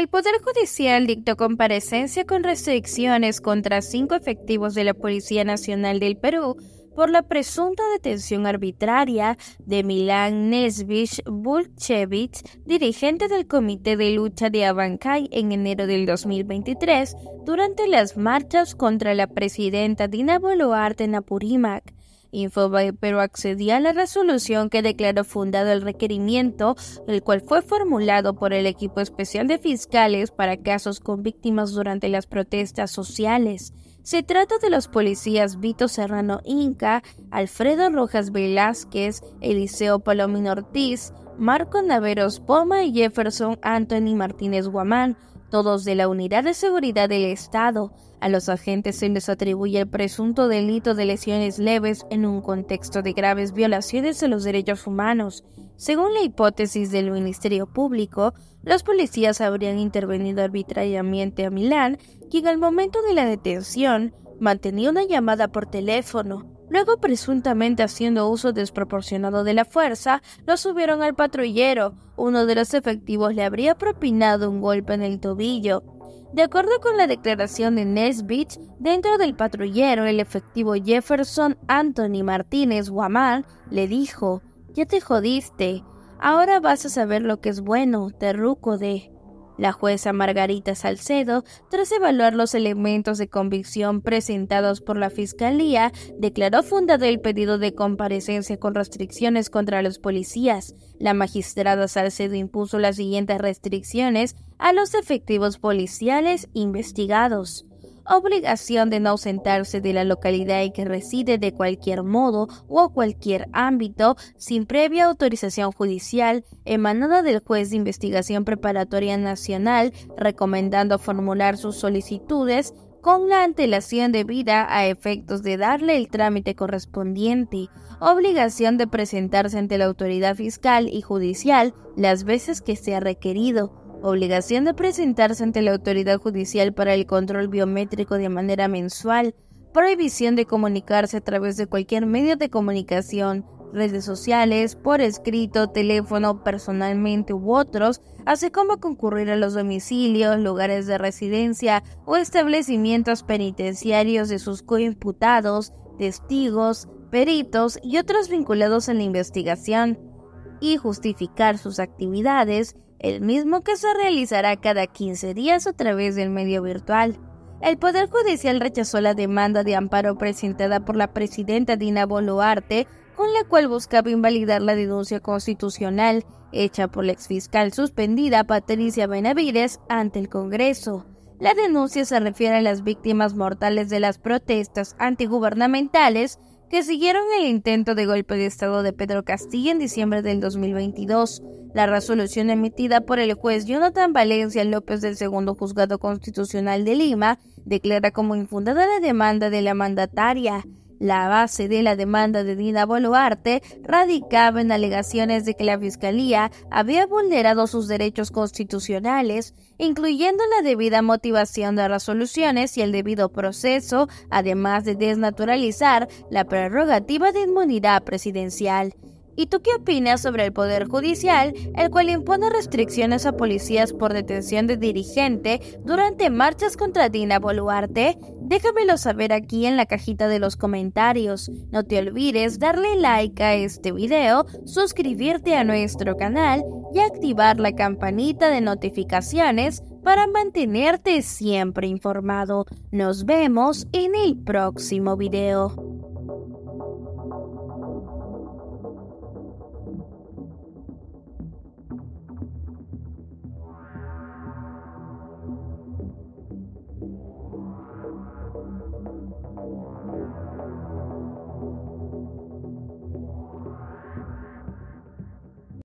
El Poder Judicial dictó comparecencia con restricciones contra cinco efectivos de la Policía Nacional del Perú por la presunta detención arbitraria de Milán Nesvich Bulchevich, dirigente del Comité de Lucha de Abancay en enero del 2023, durante las marchas contra la presidenta Dina Boluarte en Infobay, pero accedía a la resolución que declaró fundado el requerimiento, el cual fue formulado por el equipo especial de fiscales para casos con víctimas durante las protestas sociales. Se trata de los policías Vito Serrano Inca, Alfredo Rojas Velázquez, Eliseo Palomino Ortiz, Marco Naveros Poma y Jefferson Anthony Martínez Guamán, todos de la Unidad de Seguridad del Estado. A los agentes se les atribuye el presunto delito de lesiones leves en un contexto de graves violaciones de los derechos humanos. Según la hipótesis del Ministerio Público, los policías habrían intervenido arbitrariamente a Milán, quien al momento de la detención mantenía una llamada por teléfono Luego, presuntamente haciendo uso desproporcionado de la fuerza, lo subieron al patrullero. Uno de los efectivos le habría propinado un golpe en el tobillo. De acuerdo con la declaración de Nesbitt, dentro del patrullero, el efectivo Jefferson Anthony Martínez Guamal le dijo: Ya te jodiste. Ahora vas a saber lo que es bueno, terruco de. La jueza Margarita Salcedo, tras evaluar los elementos de convicción presentados por la Fiscalía, declaró fundado el pedido de comparecencia con restricciones contra los policías. La magistrada Salcedo impuso las siguientes restricciones a los efectivos policiales investigados obligación de no ausentarse de la localidad en que reside de cualquier modo o cualquier ámbito sin previa autorización judicial emanada del juez de investigación preparatoria nacional, recomendando formular sus solicitudes con la antelación debida a efectos de darle el trámite correspondiente, obligación de presentarse ante la autoridad fiscal y judicial las veces que sea requerido, obligación de presentarse ante la autoridad judicial para el control biométrico de manera mensual, prohibición de comunicarse a través de cualquier medio de comunicación, redes sociales, por escrito, teléfono, personalmente u otros, así como concurrir a los domicilios, lugares de residencia o establecimientos penitenciarios de sus coimputados, testigos, peritos y otros vinculados en la investigación, y justificar sus actividades el mismo que se realizará cada 15 días a través del medio virtual. El Poder Judicial rechazó la demanda de amparo presentada por la presidenta Dina Boluarte, con la cual buscaba invalidar la denuncia constitucional hecha por la exfiscal suspendida Patricia Benavides ante el Congreso. La denuncia se refiere a las víctimas mortales de las protestas antigubernamentales que siguieron el intento de golpe de Estado de Pedro Castillo en diciembre del 2022, la resolución emitida por el juez Jonathan Valencia López del segundo juzgado constitucional de Lima declara como infundada la demanda de la mandataria. La base de la demanda de Dina Boluarte radicaba en alegaciones de que la Fiscalía había vulnerado sus derechos constitucionales, incluyendo la debida motivación de resoluciones y el debido proceso, además de desnaturalizar la prerrogativa de inmunidad presidencial. ¿Y tú qué opinas sobre el Poder Judicial, el cual impone restricciones a policías por detención de dirigente durante marchas contra Dina Boluarte? Déjamelo saber aquí en la cajita de los comentarios. No te olvides darle like a este video, suscribirte a nuestro canal y activar la campanita de notificaciones para mantenerte siempre informado. Nos vemos en el próximo video.